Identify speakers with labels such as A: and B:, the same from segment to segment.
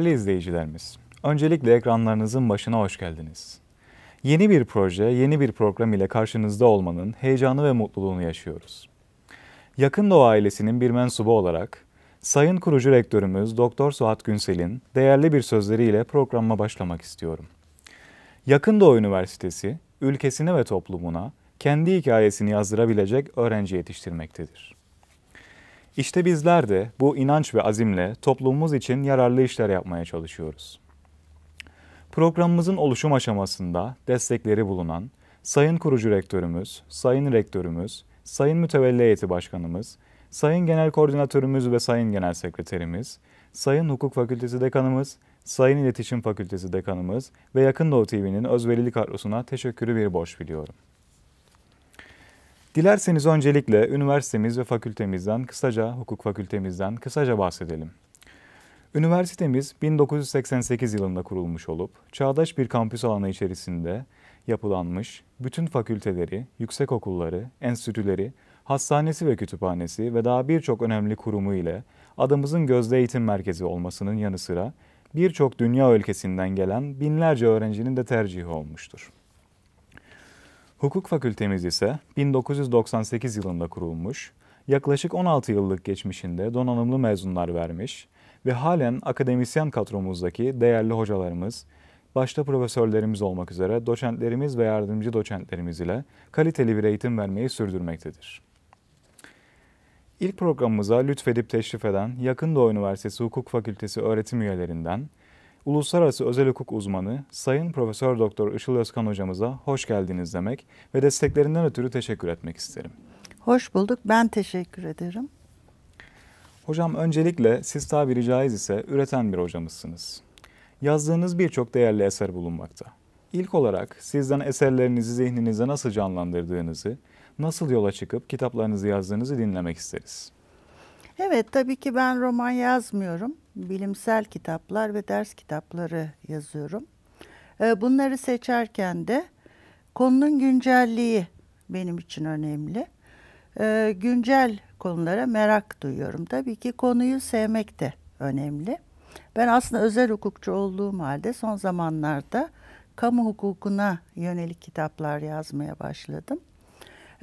A: Değerli izleyicilerimiz, öncelikle ekranlarınızın başına hoş geldiniz. Yeni bir proje, yeni bir program ile karşınızda olmanın heyecanı ve mutluluğunu yaşıyoruz. Yakın Doğu ailesinin bir mensubu olarak Sayın kurucu rektörümüz Doktor Suat Günsel'in değerli bir sözleriyle programıma başlamak istiyorum. Yakın Doğu Üniversitesi ülkesine ve toplumuna kendi hikayesini yazdırabilecek öğrenci yetiştirmektedir. İşte bizler de bu inanç ve azimle toplumumuz için yararlı işler yapmaya çalışıyoruz. Programımızın oluşum aşamasında destekleri bulunan Sayın Kurucu Rektörümüz, Sayın Rektörümüz, Sayın Mütevelli Heyeti Başkanımız, Sayın Genel Koordinatörümüz ve Sayın Genel Sekreterimiz, Sayın Hukuk Fakültesi Dekanımız, Sayın İletişim Fakültesi Dekanımız ve Yakın Doğu TV'nin özverili kadrosuna teşekkürü bir borç biliyorum. Dilerseniz öncelikle üniversitemiz ve fakültemizden, kısaca hukuk fakültemizden kısaca bahsedelim. Üniversitemiz 1988 yılında kurulmuş olup çağdaş bir kampüs alanı içerisinde yapılanmış bütün fakülteleri, yüksek okulları, enstitüleri, hastanesi ve kütüphanesi ve daha birçok önemli kurumu ile adımızın gözde eğitim merkezi olmasının yanı sıra birçok dünya ülkesinden gelen binlerce öğrencinin de tercihi olmuştur. Hukuk fakültemiz ise 1998 yılında kurulmuş, yaklaşık 16 yıllık geçmişinde donanımlı mezunlar vermiş ve halen akademisyen kadromuzdaki değerli hocalarımız, başta profesörlerimiz olmak üzere doçentlerimiz ve yardımcı doçentlerimiz ile kaliteli bir eğitim vermeyi sürdürmektedir. İlk programımıza lütfedip teşrif eden Yakın Doğu Üniversitesi Hukuk Fakültesi öğretim üyelerinden uluslararası özel hukuk uzmanı Sayın Profesör Doktor Işıl Özkan hocamıza hoş geldiniz demek ve desteklerinden ötürü teşekkür etmek isterim.
B: Hoş bulduk. Ben teşekkür ederim.
A: Hocam öncelikle siz tabiri caiz ise üreten bir hocamızsınız. Yazdığınız birçok değerli eser bulunmakta. İlk olarak sizden eserlerinizi zihninizde nasıl canlandırdığınızı, nasıl yola çıkıp kitaplarınızı yazdığınızı dinlemek isteriz.
B: Evet tabii ki ben roman yazmıyorum bilimsel kitaplar ve ders kitapları yazıyorum. Ee, bunları seçerken de konunun güncelliği benim için önemli. Ee, güncel konulara merak duyuyorum. Tabii ki konuyu sevmek de önemli. Ben aslında özel hukukçu olduğum halde son zamanlarda kamu hukukuna yönelik kitaplar yazmaya başladım.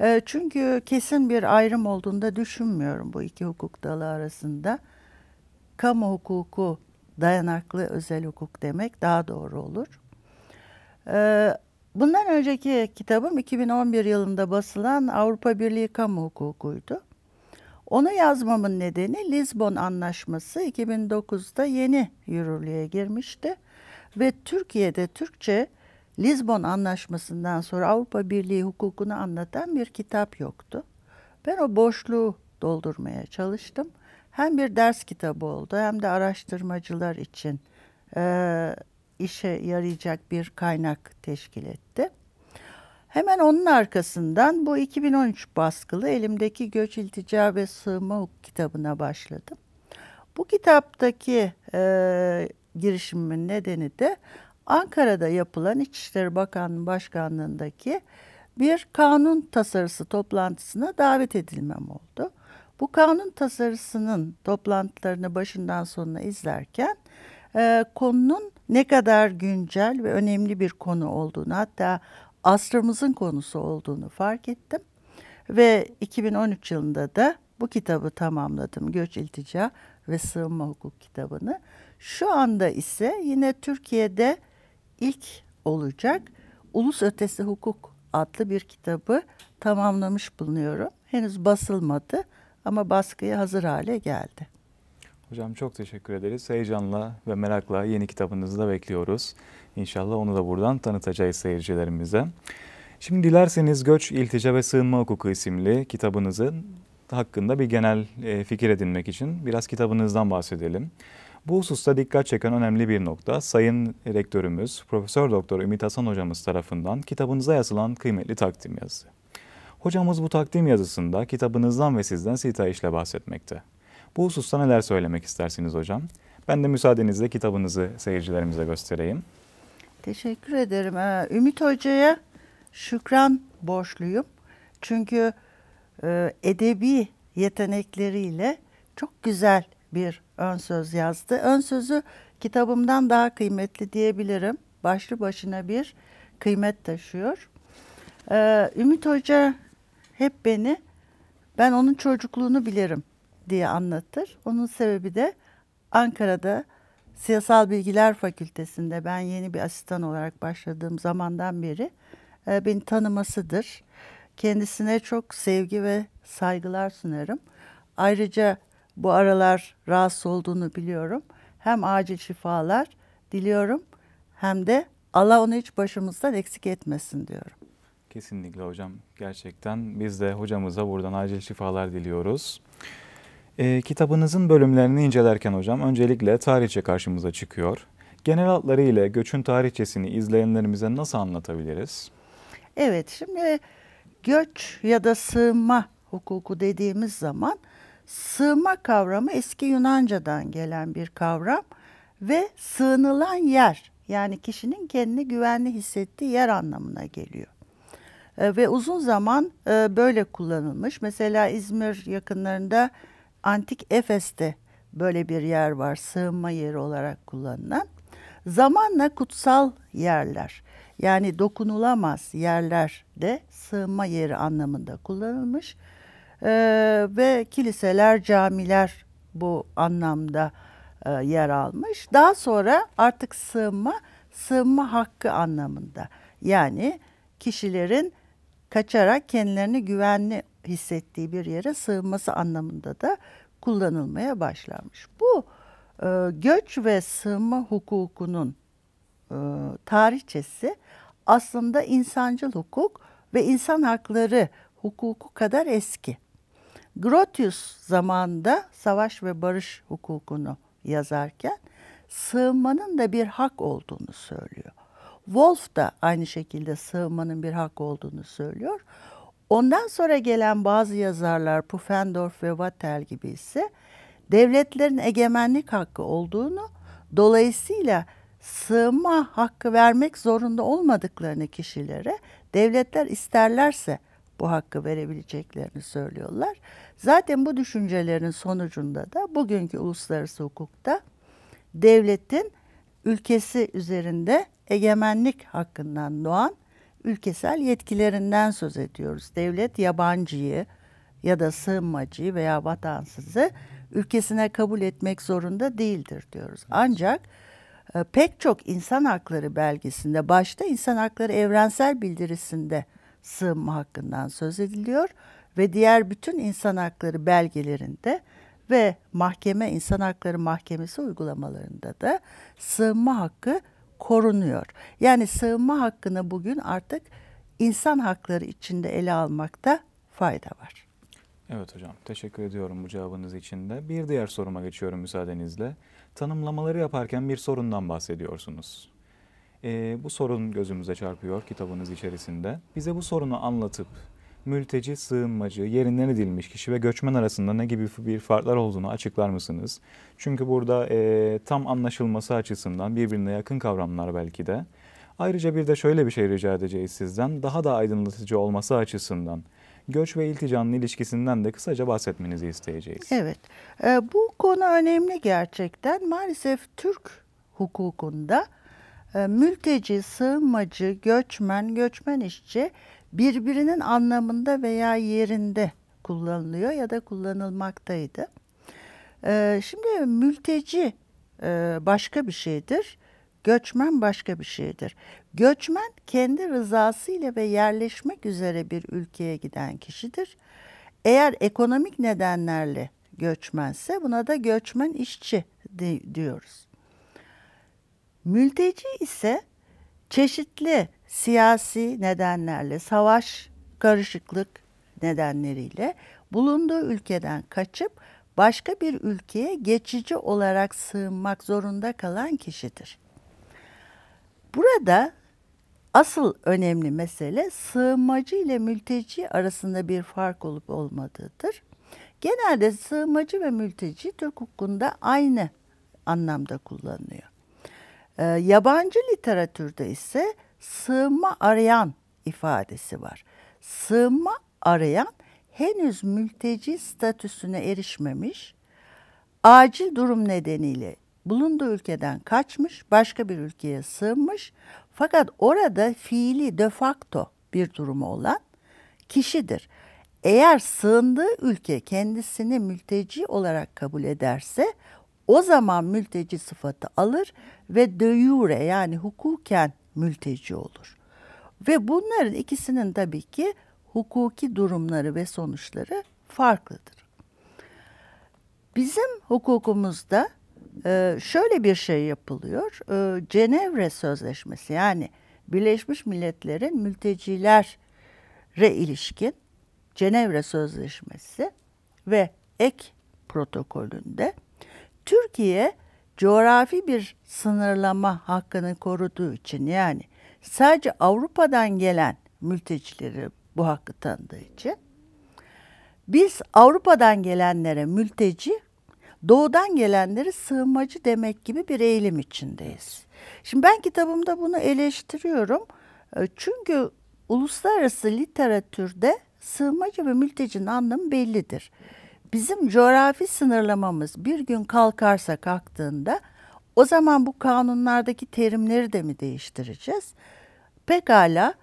B: Ee, çünkü kesin bir ayrım olduğunda düşünmüyorum bu iki hukuk dalı arasında kamu hukuku dayanaklı özel hukuk demek daha doğru olur. Ee, bundan önceki kitabım 2011 yılında basılan Avrupa Birliği Kamu Hukukuydu. Onu yazmamın nedeni Lisbon Anlaşması 2009'da yeni yürürlüğe girmişti ve Türkiye'de Türkçe Lisbon Anlaşması'ndan sonra Avrupa Birliği hukukunu anlatan bir kitap yoktu. Ben o boşluğu doldurmaya çalıştım hem bir ders kitabı oldu hem de araştırmacılar için e, işe yarayacak bir kaynak teşkil etti. Hemen onun arkasından bu 2013 baskılı elimdeki Göç İltica ve Sığınma kitabına başladım. Bu kitaptaki e, girişimimin nedeni de Ankara'da yapılan İçişleri Bakanlığı Başkanlığı'ndaki bir kanun tasarısı toplantısına davet edilmem oldu. Bu kanun tasarısının toplantılarını başından sonuna izlerken e, konunun ne kadar güncel ve önemli bir konu olduğunu hatta asrımızın konusu olduğunu fark ettim. Ve 2013 yılında da bu kitabı tamamladım. Göç, iltica ve sığınma hukuk kitabını. Şu anda ise yine Türkiye'de ilk olacak Ulus Ötesi Hukuk adlı bir kitabı tamamlamış bulunuyorum. Henüz basılmadı ama baskıya hazır hale geldi.
A: Hocam çok teşekkür ederiz. Heyecanla ve merakla yeni kitabınızı da bekliyoruz. İnşallah onu da buradan tanıtacağız seyircilerimize. Şimdi dilerseniz Göç, İltica ve Sığınma Hukuku isimli kitabınızın hakkında bir genel e, fikir edinmek için biraz kitabınızdan bahsedelim. Bu hususta dikkat çeken önemli bir nokta Sayın Rektörümüz Profesör Doktor Ümit Hasan hocamız tarafından kitabınıza yazılan kıymetli takdim yazısı. Hocamız bu takdim yazısında kitabınızdan ve sizden Sita işle bahsetmekte. Bu hususta neler söylemek istersiniz hocam? Ben de müsaadenizle kitabınızı seyircilerimize göstereyim.
B: Teşekkür ederim. Ee, Ümit Hoca'ya şükran borçluyum. Çünkü e, edebi yetenekleriyle çok güzel bir ön söz yazdı. Ön sözü kitabımdan daha kıymetli diyebilirim. Başlı başına bir kıymet taşıyor. Ee, Ümit Hoca hep beni ben onun çocukluğunu bilirim diye anlatır. Onun sebebi de Ankara'da Siyasal Bilgiler Fakültesi'nde ben yeni bir asistan olarak başladığım zamandan beri e, beni tanımasıdır. Kendisine çok sevgi ve saygılar sunarım. Ayrıca bu aralar rahatsız olduğunu biliyorum. Hem acil şifalar diliyorum hem de Allah onu hiç başımızdan eksik etmesin diyorum.
A: Kesinlikle hocam. Gerçekten biz de hocamıza buradan acil şifalar diliyoruz. E, kitabınızın bölümlerini incelerken hocam öncelikle tarihçe karşımıza çıkıyor. Genel hatları ile göçün tarihçesini izleyenlerimize nasıl anlatabiliriz?
B: Evet şimdi göç ya da sığınma hukuku dediğimiz zaman sığınma kavramı eski Yunanca'dan gelen bir kavram ve sığınılan yer yani kişinin kendini güvenli hissettiği yer anlamına geliyor. E, ve uzun zaman e, böyle kullanılmış. Mesela İzmir yakınlarında antik Efes'te böyle bir yer var sığınma yeri olarak kullanılan. Zamanla kutsal yerler yani dokunulamaz yerler de sığınma yeri anlamında kullanılmış. E, ve kiliseler, camiler bu anlamda e, yer almış. Daha sonra artık sığınma, sığınma hakkı anlamında. Yani kişilerin kaçarak kendilerini güvenli hissettiği bir yere sığınması anlamında da kullanılmaya başlanmış. Bu e, göç ve sığınma hukukunun e, tarihçesi aslında insancıl hukuk ve insan hakları hukuku kadar eski. Grotius zamanında savaş ve barış hukukunu yazarken sığınmanın da bir hak olduğunu söylüyor. Wolf da aynı şekilde sığınmanın bir hak olduğunu söylüyor. Ondan sonra gelen bazı yazarlar Pufendorf ve Vattel gibi ise devletlerin egemenlik hakkı olduğunu, dolayısıyla sığınma hakkı vermek zorunda olmadıklarını kişilere devletler isterlerse bu hakkı verebileceklerini söylüyorlar. Zaten bu düşüncelerin sonucunda da bugünkü uluslararası hukukta devletin ülkesi üzerinde egemenlik hakkından doğan ülkesel yetkilerinden söz ediyoruz. Devlet yabancıyı ya da sığınmacıyı veya vatansızı ülkesine kabul etmek zorunda değildir diyoruz. Ancak e, pek çok insan hakları belgesinde başta insan hakları evrensel bildirisinde sığınma hakkından söz ediliyor ve diğer bütün insan hakları belgelerinde ve mahkeme insan hakları mahkemesi uygulamalarında da sığınma hakkı korunuyor. Yani sığınma hakkını bugün artık insan hakları içinde ele almakta fayda var.
A: Evet hocam teşekkür ediyorum bu cevabınız için de. Bir diğer soruma geçiyorum müsaadenizle. Tanımlamaları yaparken bir sorundan bahsediyorsunuz. Ee, bu sorun gözümüze çarpıyor kitabınız içerisinde. Bize bu sorunu anlatıp mülteci, sığınmacı, yerinden edilmiş kişi ve göçmen arasında ne gibi bir farklar olduğunu açıklar mısınız? Çünkü burada e, tam anlaşılması açısından birbirine yakın kavramlar belki de. Ayrıca bir de şöyle bir şey rica edeceğiz sizden. Daha da aydınlatıcı olması açısından göç ve ilticanın ilişkisinden de kısaca bahsetmenizi isteyeceğiz.
B: Evet, e, bu konu önemli gerçekten. Maalesef Türk hukukunda e, mülteci, sığınmacı, göçmen, göçmen işçi birbirinin anlamında veya yerinde kullanılıyor ya da kullanılmaktaydı. Ee, şimdi mülteci e, başka bir şeydir. Göçmen başka bir şeydir. Göçmen kendi rızasıyla ve yerleşmek üzere bir ülkeye giden kişidir. Eğer ekonomik nedenlerle göçmense buna da göçmen işçi diyoruz. Mülteci ise çeşitli siyasi nedenlerle, savaş, karışıklık nedenleriyle bulunduğu ülkeden kaçıp başka bir ülkeye geçici olarak sığınmak zorunda kalan kişidir. Burada asıl önemli mesele sığınmacı ile mülteci arasında bir fark olup olmadığıdır. Genelde sığınmacı ve mülteci Türk hukukunda aynı anlamda kullanılıyor. Ee, yabancı literatürde ise sığınma arayan ifadesi var. Sığınma arayan henüz mülteci statüsüne erişmemiş, acil durum nedeniyle bulunduğu ülkeden kaçmış, başka bir ülkeye sığınmış fakat orada fiili de facto bir durumu olan kişidir. Eğer sığındığı ülke kendisini mülteci olarak kabul ederse o zaman mülteci sıfatı alır ve de jure yani hukuken mülteci olur. Ve bunların ikisinin tabii ki hukuki durumları ve sonuçları farklıdır. Bizim hukukumuzda e, şöyle bir şey yapılıyor. E, Cenevre Sözleşmesi yani Birleşmiş Milletler'in mültecilere ilişkin Cenevre Sözleşmesi ve ek protokolünde Türkiye coğrafi bir sınırlama hakkını koruduğu için yani sadece Avrupa'dan gelen mültecileri bu hakkı tanıdığı için biz Avrupa'dan gelenlere mülteci, doğudan gelenlere sığınmacı demek gibi bir eğilim içindeyiz. Şimdi ben kitabımda bunu eleştiriyorum. Ee, çünkü uluslararası literatürde sığınmacı ve mültecinin anlamı bellidir bizim coğrafi sınırlamamız bir gün kalkarsa kalktığında o zaman bu kanunlardaki terimleri de mi değiştireceğiz? Pekala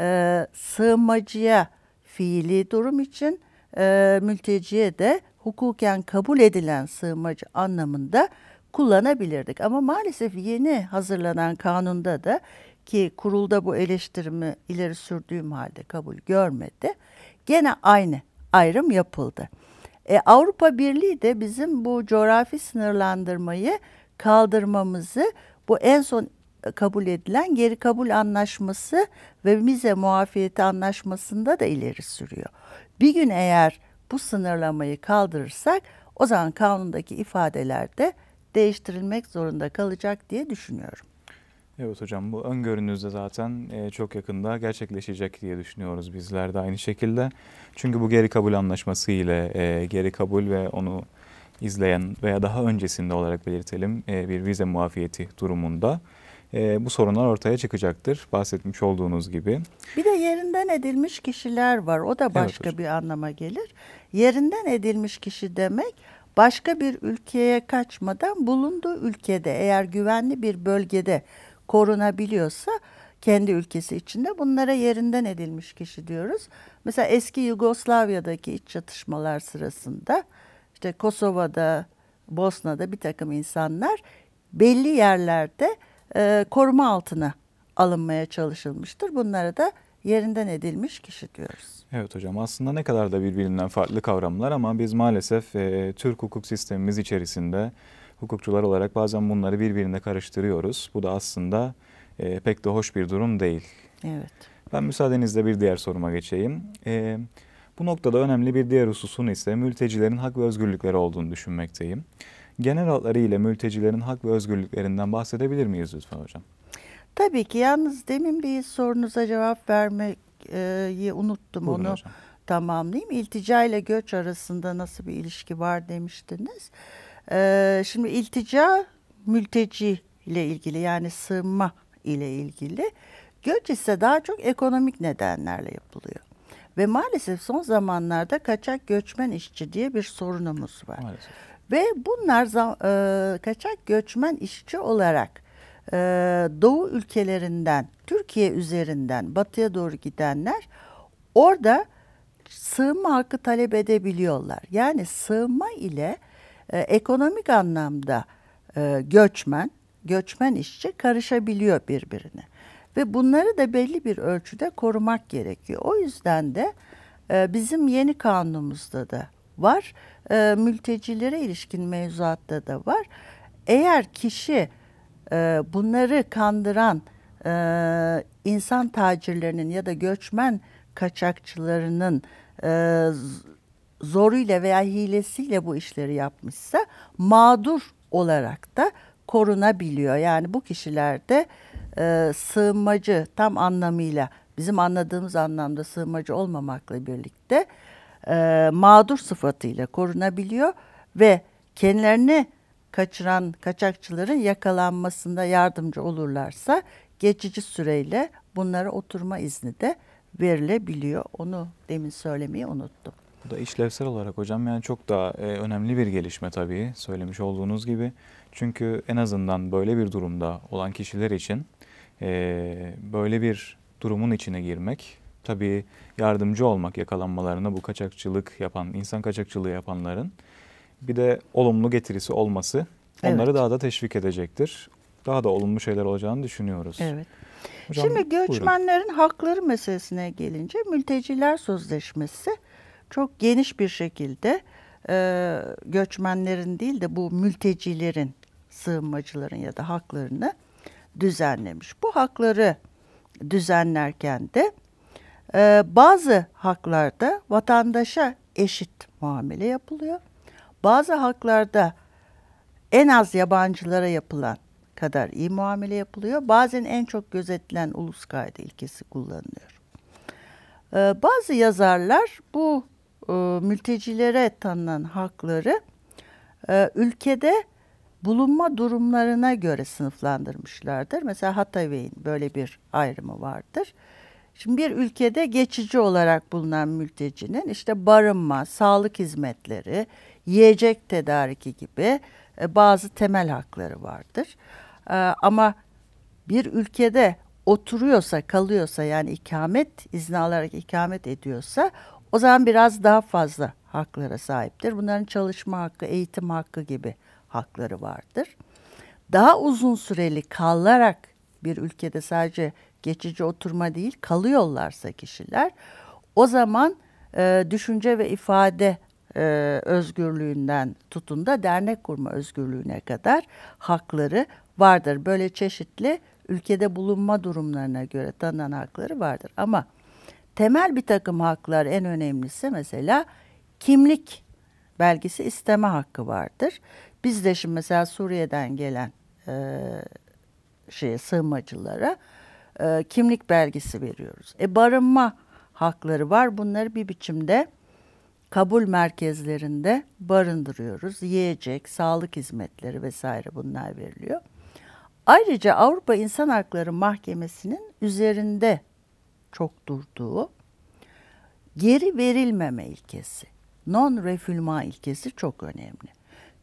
B: e, sığınmacıya fiili durum için e, mülteciye de hukuken kabul edilen sığınmacı anlamında kullanabilirdik. Ama maalesef yeni hazırlanan kanunda da ki kurulda bu eleştirimi ileri sürdüğüm halde kabul görmedi. Gene aynı ayrım yapıldı. E, Avrupa Birliği de bizim bu coğrafi sınırlandırmayı kaldırmamızı bu en son e, kabul edilen geri kabul anlaşması ve mize muafiyeti anlaşmasında da ileri sürüyor. Bir gün eğer bu sınırlamayı kaldırırsak o zaman kanundaki ifadeler de değiştirilmek zorunda kalacak diye düşünüyorum.
A: Evet hocam bu öngörünüzde zaten e, çok yakında gerçekleşecek diye düşünüyoruz bizler de aynı şekilde. Çünkü bu geri kabul anlaşması ile e, geri kabul ve onu izleyen veya daha öncesinde olarak belirtelim e, bir vize muafiyeti durumunda bu sorunlar ortaya çıkacaktır bahsetmiş olduğunuz gibi.
B: Bir de yerinden edilmiş kişiler var o da başka evet, bir anlama gelir. Yerinden edilmiş kişi demek başka bir ülkeye kaçmadan bulunduğu ülkede eğer güvenli bir bölgede korunabiliyorsa kendi ülkesi içinde bunlara yerinden edilmiş kişi diyoruz. Mesela eski Yugoslavya'daki iç çatışmalar sırasında işte Kosova'da, Bosna'da bir takım insanlar belli yerlerde e, koruma altına alınmaya çalışılmıştır. Bunlara da yerinden edilmiş kişi diyoruz.
A: Evet hocam aslında ne kadar da birbirinden farklı kavramlar ama biz maalesef e, Türk hukuk sistemimiz içerisinde hukukçular olarak bazen bunları birbirine karıştırıyoruz. Bu da aslında e, pek de hoş bir durum değil. Evet. Ben müsaadenizle bir diğer soruma geçeyim. E, bu noktada önemli bir diğer hususun ise mültecilerin hak ve özgürlükleri olduğunu düşünmekteyim. Genel hatlarıyla mültecilerin hak ve özgürlüklerinden bahsedebilir miyiz lütfen hocam?
B: Tabii ki. Yalnız demin bir sorunuza cevap vermeyi e, unuttum. Buyurun Onu hocam. tamamlayayım. İltica ile göç arasında nasıl bir ilişki var demiştiniz. Ee, şimdi iltica, mülteci ile ilgili yani sığınma ile ilgili göç ise daha çok ekonomik nedenlerle yapılıyor. Ve maalesef son zamanlarda kaçak göçmen işçi diye bir sorunumuz var. Maalesef. Ve bunlar e, kaçak göçmen işçi olarak e, Doğu ülkelerinden, Türkiye üzerinden batıya doğru gidenler orada sığınma hakkı talep edebiliyorlar. Yani sığınma ile e, ekonomik anlamda e, göçmen, göçmen işçi karışabiliyor birbirine. Ve bunları da belli bir ölçüde korumak gerekiyor. O yüzden de e, bizim yeni kanunumuzda da var, e, mültecilere ilişkin mevzuatta da var. Eğer kişi e, bunları kandıran e, insan tacirlerinin ya da göçmen kaçakçılarının e, zoruyla veya hilesiyle bu işleri yapmışsa mağdur olarak da korunabiliyor. Yani bu kişilerde e, sığınmacı tam anlamıyla bizim anladığımız anlamda sığınmacı olmamakla birlikte e, mağdur sıfatıyla korunabiliyor ve kendilerini kaçıran kaçakçıların yakalanmasında yardımcı olurlarsa geçici süreyle bunlara oturma izni de verilebiliyor. Onu demin söylemeyi unuttum.
A: Bu da işlevsel olarak hocam yani çok daha e, önemli bir gelişme tabii söylemiş olduğunuz gibi. Çünkü en azından böyle bir durumda olan kişiler için e, böyle bir durumun içine girmek tabii yardımcı olmak yakalanmalarına bu kaçakçılık yapan, insan kaçakçılığı yapanların bir de olumlu getirisi olması onları evet. daha da teşvik edecektir. Daha da olumlu şeyler olacağını düşünüyoruz. Evet.
B: Hocam, Şimdi göçmenlerin buyurun. hakları meselesine gelince mülteciler sözleşmesi çok geniş bir şekilde e, göçmenlerin değil de bu mültecilerin, sığınmacıların ya da haklarını düzenlemiş. Bu hakları düzenlerken de e, bazı haklarda vatandaşa eşit muamele yapılıyor. Bazı haklarda en az yabancılara yapılan kadar iyi muamele yapılıyor. Bazen en çok gözetilen ulus kaydı ilkesi kullanılıyor. Ee, bazı yazarlar bu e, mültecilere tanınan hakları e, ülkede bulunma durumlarına göre sınıflandırmışlardır. Mesela Hatay'ın böyle bir ayrımı vardır. Şimdi bir ülkede geçici olarak bulunan mültecinin işte barınma, sağlık hizmetleri, yiyecek tedariki gibi e, bazı temel hakları vardır. Ama bir ülkede oturuyorsa, kalıyorsa yani ikamet izni alarak ikamet ediyorsa o zaman biraz daha fazla haklara sahiptir. Bunların çalışma hakkı, eğitim hakkı gibi hakları vardır. Daha uzun süreli kalarak bir ülkede sadece geçici oturma değil kalıyorlarsa kişiler o zaman e, düşünce ve ifade e, özgürlüğünden tutun da dernek kurma özgürlüğüne kadar hakları vardır. Böyle çeşitli ülkede bulunma durumlarına göre tanınan hakları vardır. Ama temel bir takım haklar en önemlisi mesela kimlik belgesi isteme hakkı vardır. Biz de şimdi mesela Suriye'den gelen e, şeye sığınmacılara e, kimlik belgesi veriyoruz. E barınma hakları var. Bunları bir biçimde kabul merkezlerinde barındırıyoruz. Yiyecek, sağlık hizmetleri vesaire bunlar veriliyor. Ayrıca Avrupa İnsan Hakları Mahkemesi'nin üzerinde çok durduğu geri verilmeme ilkesi, non refülma ilkesi çok önemli.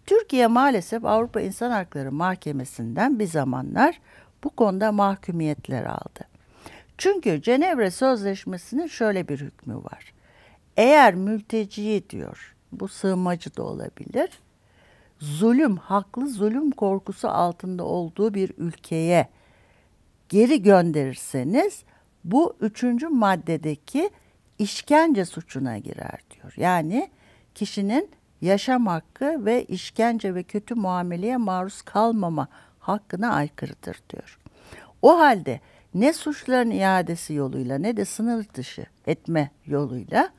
B: Türkiye maalesef Avrupa İnsan Hakları Mahkemesi'nden bir zamanlar bu konuda mahkumiyetler aldı. Çünkü Cenevre Sözleşmesi'nin şöyle bir hükmü var. Eğer mülteciyi diyor, bu sığınmacı da olabilir, zulüm, haklı zulüm korkusu altında olduğu bir ülkeye geri gönderirseniz bu üçüncü maddedeki işkence suçuna girer diyor. Yani kişinin yaşam hakkı ve işkence ve kötü muameleye maruz kalmama hakkına aykırıdır diyor. O halde ne suçların iadesi yoluyla ne de sınır dışı etme yoluyla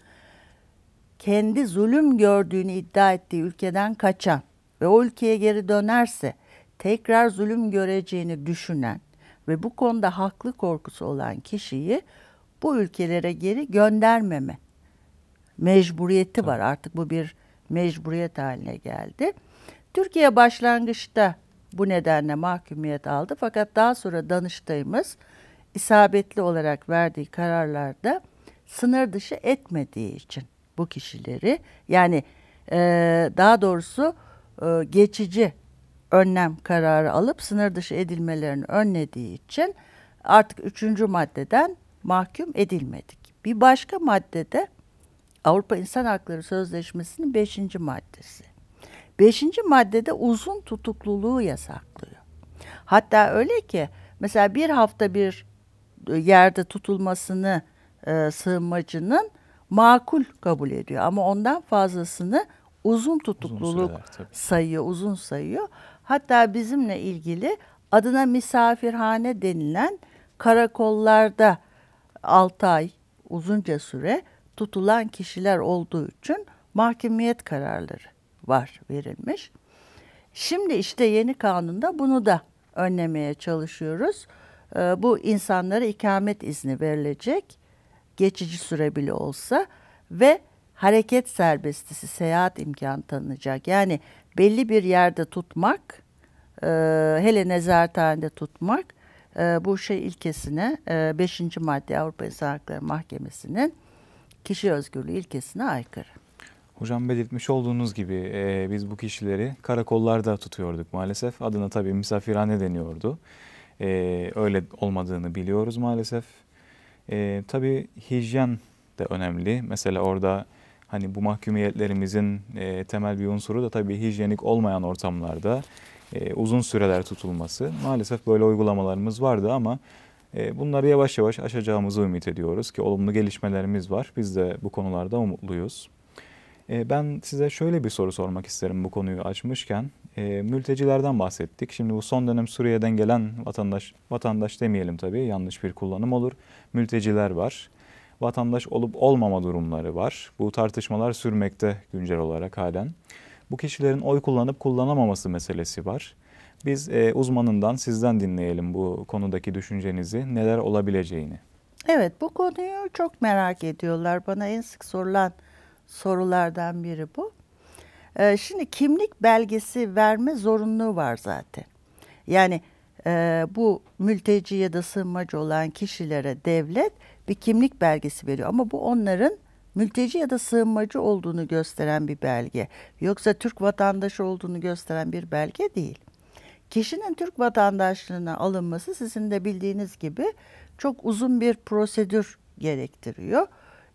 B: kendi zulüm gördüğünü iddia ettiği ülkeden kaçan ve o ülkeye geri dönerse tekrar zulüm göreceğini düşünen ve bu konuda haklı korkusu olan kişiyi bu ülkelere geri göndermeme mecburiyeti var. Artık bu bir mecburiyet haline geldi. Türkiye başlangıçta bu nedenle mahkumiyet aldı fakat daha sonra Danıştay'ımız isabetli olarak verdiği kararlarda sınır dışı etmediği için bu kişileri yani e, daha doğrusu e, geçici önlem kararı alıp sınır dışı edilmelerini önlediği için artık üçüncü maddeden mahkum edilmedik. Bir başka maddede Avrupa İnsan Hakları Sözleşmesi'nin beşinci maddesi. Beşinci maddede uzun tutukluluğu yasaklıyor. Hatta öyle ki mesela bir hafta bir e, yerde tutulmasını e, sığınmacının makul kabul ediyor ama ondan fazlasını uzun tutukluluk uzun süreler, sayıyor, uzun sayıyor. Hatta bizimle ilgili adına misafirhane denilen karakollarda 6 ay uzunca süre tutulan kişiler olduğu için mahkumiyet kararları var verilmiş. Şimdi işte yeni kanunda bunu da önlemeye çalışıyoruz. Ee, bu insanlara ikamet izni verilecek geçici süre bile olsa ve hareket serbestisi seyahat imkanı tanınacak. Yani belli bir yerde tutmak, e, hele nezarethanede tutmak e, bu şey ilkesine, e, 5. madde Avrupa İnsan Hakları Mahkemesi'nin kişi özgürlüğü ilkesine aykırı.
A: Hocam belirtmiş olduğunuz gibi e, biz bu kişileri karakollarda tutuyorduk maalesef. Adına tabii misafirhane deniyordu. E, öyle olmadığını biliyoruz maalesef. E, tabii hijyen de önemli. Mesela orada hani bu mahkumiyetlerimizin e, temel bir unsuru da tabii hijyenik olmayan ortamlarda e, uzun süreler tutulması. Maalesef böyle uygulamalarımız vardı ama e, bunları yavaş yavaş aşacağımızı ümit ediyoruz ki olumlu gelişmelerimiz var. Biz de bu konularda umutluyuz. E, ben size şöyle bir soru sormak isterim bu konuyu açmışken. E, mültecilerden bahsettik. Şimdi bu son dönem Suriye'den gelen vatandaş, vatandaş demeyelim tabii yanlış bir kullanım olur. Mülteciler var vatandaş olup olmama durumları var. Bu tartışmalar sürmekte güncel olarak halen. Bu kişilerin oy kullanıp kullanamaması meselesi var. Biz e, uzmanından sizden dinleyelim bu konudaki düşüncenizi, neler olabileceğini.
B: Evet bu konuyu çok merak ediyorlar. Bana en sık sorulan sorulardan biri bu. Ee, şimdi kimlik belgesi verme zorunluluğu var zaten. Yani e, bu mülteci ya da sığınmacı olan kişilere devlet bir kimlik belgesi veriyor. Ama bu onların mülteci ya da sığınmacı olduğunu gösteren bir belge. Yoksa Türk vatandaşı olduğunu gösteren bir belge değil. Kişinin Türk vatandaşlığına alınması sizin de bildiğiniz gibi çok uzun bir prosedür gerektiriyor.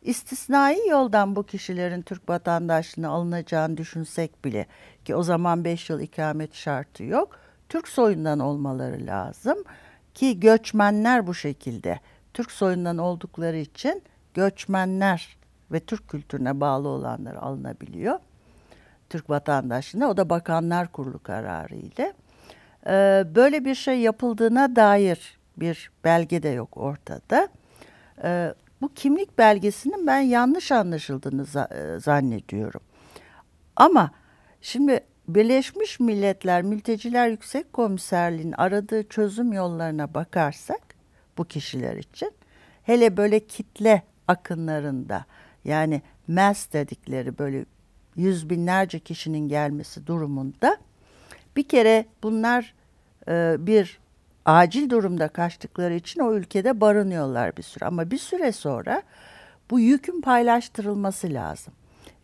B: İstisnai yoldan bu kişilerin Türk vatandaşlığına alınacağını düşünsek bile ki o zaman 5 yıl ikamet şartı yok Türk soyundan olmaları lazım ki göçmenler bu şekilde Türk soyundan oldukları için göçmenler ve Türk kültürüne bağlı olanlar alınabiliyor. Türk vatandaşına o da Bakanlar Kurulu kararı ile. Ee, böyle bir şey yapıldığına dair bir belge de yok ortada. Ee, bu kimlik belgesinin ben yanlış anlaşıldığını za e, zannediyorum. Ama şimdi Birleşmiş Milletler Mülteciler Yüksek Komiserliği'nin aradığı çözüm yollarına bakarsak bu kişiler için hele böyle kitle akınlarında yani mass dedikleri böyle yüz binlerce kişinin gelmesi durumunda bir kere bunlar e, bir acil durumda kaçtıkları için o ülkede barınıyorlar bir süre ama bir süre sonra bu yükün paylaştırılması lazım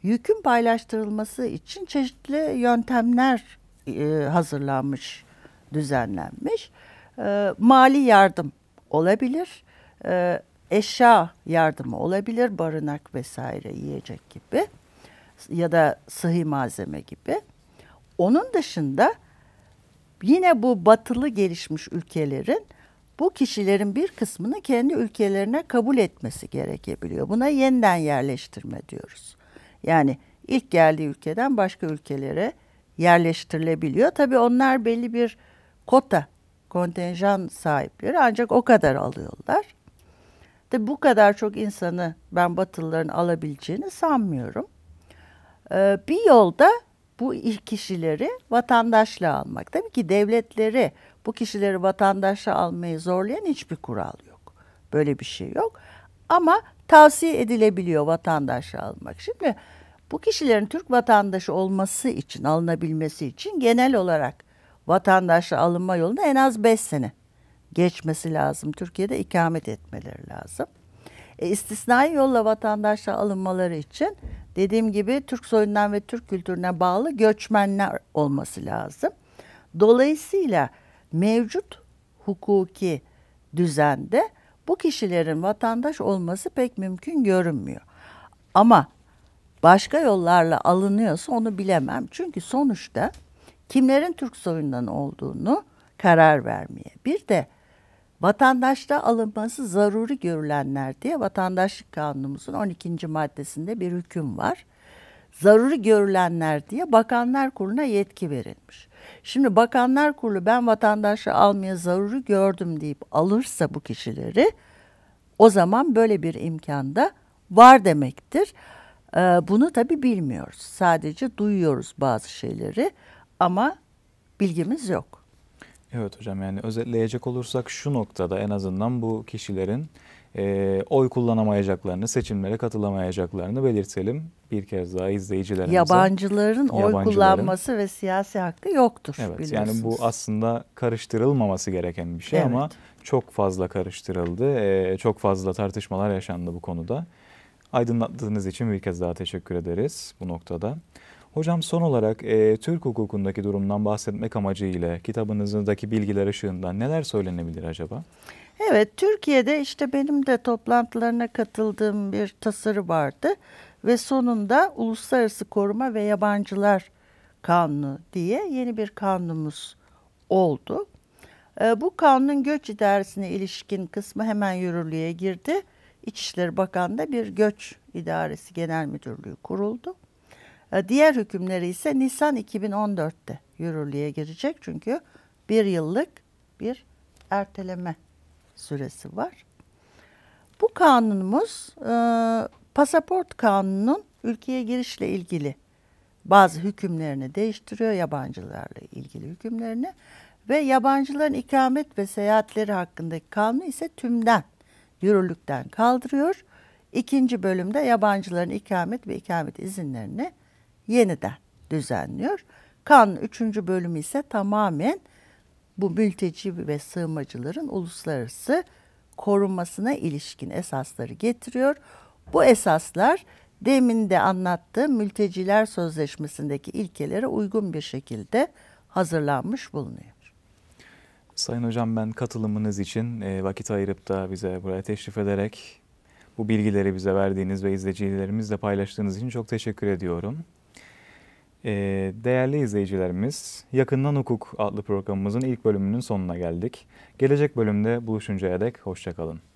B: yükün paylaştırılması için çeşitli yöntemler e, hazırlanmış, düzenlenmiş. E, mali yardım olabilir, e, eşya yardımı olabilir, barınak vesaire, yiyecek gibi ya da sıhhi malzeme gibi. Onun dışında yine bu batılı gelişmiş ülkelerin bu kişilerin bir kısmını kendi ülkelerine kabul etmesi gerekebiliyor. Buna yeniden yerleştirme diyoruz. Yani ilk geldiği ülkeden başka ülkelere yerleştirilebiliyor. Tabii onlar belli bir kota, kontenjan sahipleri ancak o kadar alıyorlar. De bu kadar çok insanı ben Batılıların alabileceğini sanmıyorum. Ee, bir yolda bu kişileri vatandaşla almak. Tabii ki devletleri bu kişileri vatandaşla almayı zorlayan hiçbir kural yok. Böyle bir şey yok ama tavsiye edilebiliyor vatandaşlığa almak. Şimdi bu kişilerin Türk vatandaşı olması için, alınabilmesi için genel olarak vatandaşla alınma yolunda en az 5 sene geçmesi lazım. Türkiye'de ikamet etmeleri lazım. E, istisnai yolla vatandaşla alınmaları için dediğim gibi Türk soyundan ve Türk kültürüne bağlı göçmenler olması lazım. Dolayısıyla mevcut hukuki düzende bu kişilerin vatandaş olması pek mümkün görünmüyor. Ama başka yollarla alınıyorsa onu bilemem. Çünkü sonuçta kimlerin Türk soyundan olduğunu karar vermeye. Bir de vatandaşta alınması zaruri görülenler diye vatandaşlık kanunumuzun 12. maddesinde bir hüküm var. Zaruri görülenler diye Bakanlar Kurulu'na yetki verilmiş. Şimdi bakanlar kurulu ben vatandaşı almaya zaruri gördüm deyip alırsa bu kişileri o zaman böyle bir imkanda var demektir. Ee, bunu tabii bilmiyoruz. Sadece duyuyoruz bazı şeyleri ama bilgimiz yok.
A: Evet hocam yani özetleyecek olursak şu noktada en azından bu kişilerin e, oy kullanamayacaklarını, seçimlere katılamayacaklarını belirtelim. Bir kez daha izleyicilerimize. Yabancıların oy kullanması
B: ve siyasi hakkı yoktur. Evet yani bu
A: aslında karıştırılmaması gereken bir şey evet. ama çok fazla karıştırıldı. E, çok fazla tartışmalar yaşandı bu konuda. Aydınlattığınız için bir kez daha teşekkür ederiz bu noktada. Hocam son olarak e, Türk hukukundaki durumdan bahsetmek amacıyla kitabınızdaki bilgiler ışığında neler söylenebilir acaba? Evet.
B: Evet, Türkiye'de işte benim de toplantılarına katıldığım bir tasarı vardı ve sonunda Uluslararası Koruma ve Yabancılar Kanunu diye yeni bir kanunumuz oldu. Ee, bu kanunun göç idaresine ilişkin kısmı hemen yürürlüğe girdi. İçişleri Bakanı'nda bir göç idaresi genel müdürlüğü kuruldu. Ee, diğer hükümleri ise Nisan 2014'te yürürlüğe girecek çünkü bir yıllık bir erteleme süresi var. Bu kanunumuz e, pasaport kanunun ülkeye girişle ilgili bazı hükümlerini değiştiriyor yabancılarla ilgili hükümlerini ve yabancıların ikamet ve seyahatleri hakkındaki kanunu ise tümden yürürlükten kaldırıyor. İkinci bölümde yabancıların ikamet ve ikamet izinlerini yeniden düzenliyor. Kanun üçüncü bölümü ise tamamen bu mülteci ve sığınmacıların uluslararası korunmasına ilişkin esasları getiriyor. Bu esaslar demin de anlattığım mülteciler sözleşmesindeki ilkelere uygun bir şekilde hazırlanmış bulunuyor.
A: Sayın Hocam ben katılımınız için e, vakit ayırıp da bize buraya teşrif ederek bu bilgileri bize verdiğiniz ve izleyicilerimizle paylaştığınız için çok teşekkür ediyorum. Ee, değerli izleyicilerimiz, Yakından Hukuk adlı programımızın ilk bölümünün sonuna geldik. Gelecek bölümde buluşuncaya dek hoşçakalın.